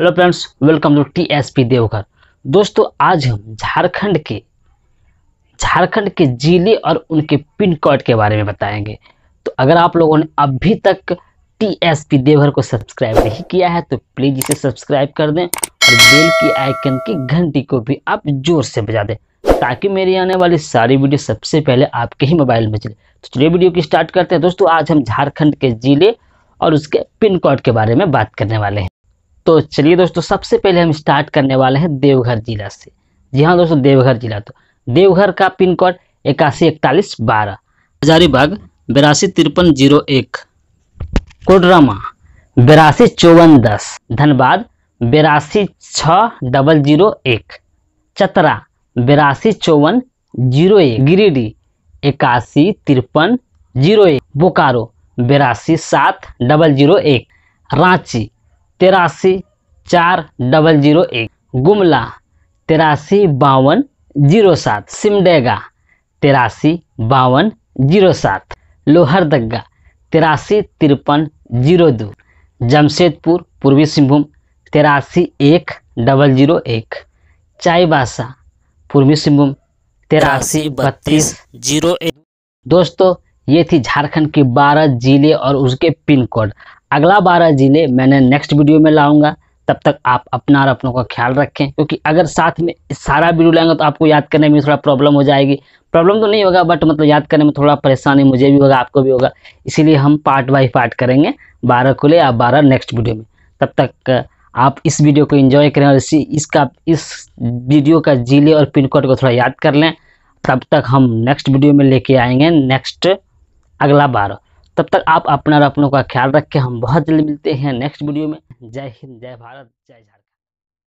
hello friends welcome to T S P Deoghar दोस्तों आज हम झारखंड के झारखंड के जिले और उनके पिन कोड के बारे में बताएंगे तो अगर आप लोगों ने अभी तक टी एस पी देवघर को सब्सक्राइब नहीं किया है तो प्लीज़ इसे सब्सक्राइब कर दें और बेल की आइकन की घंटी को भी आप जोर से बजा दें ताकि मेरी आने वाली सारी वीडियो सबसे पहले आपके ही मोबाइल में चले तो चलिए वीडियो की स्टार्ट करते हैं दोस्तों आज हम झारखंड के जिले और उसके पिन कोड के बारे में बात करने वाले हैं तो चलिए दोस्तों सबसे पहले हम स्टार्ट करने वाले हैं देवघर जिला से जी हाँ दोस्तों देवघर जिला तो देवघर का पिन कोड इक्यासी इकतालीस बारह हजारीबाग बिरासी तिरपन जीरो एक कोडरमा बिरासी चौवन दस धनबाद बिरासी छ डबल जीरो एक चतरा बिरासी चौवन जीरो एक गिरिडीह इक्यासी तिरपन जीरो एक बोकारो बिरासी सात डबल जीरो एक रांची तिरासी चार डबल जीरो एक गुमला तिरासी बावन जीरो सात सिमडेगा तिरासी बावन जीरो सात लोहरदगा तिरासी तिरपन जीरो दो जमशेदपुर पूर्वी सिंहभूम तिरासी एक डबल जीरो एक चाईबासा पूर्वी सिंहभूम तिरासी बत्तीस जीरो एक दोस्तों ये थी झारखंड के 12 जिले और उसके पिन कोड अगला बारह ज़िले मैंने नेक्स्ट वीडियो में लाऊंगा तब तक आप अपना और अपनों का ख्याल रखें क्योंकि अगर साथ में सारा वीडियो लाएंगे तो आपको याद करने में थोड़ा प्रॉब्लम हो जाएगी प्रॉब्लम तो नहीं होगा बट मतलब याद करने में थोड़ा परेशानी मुझे भी होगा आपको भी होगा इसीलिए हम पार्ट बाई पार्ट करेंगे बारह को ले आप बारह नेक्स्ट वीडियो में तब तक आप इस वीडियो को इन्जॉय करें और इसी इसका इस वीडियो का जिले और पिन कोड को थोड़ा याद कर लें तब तक हम नेक्स्ट वीडियो में लेके आएंगे नेक्स्ट अगला बारह तब तक आप अपना और अपनों का ख्याल रखें हम बहुत जल्द मिलते हैं नेक्स्ट वीडियो में जय हिंद जय भारत जय झारखंड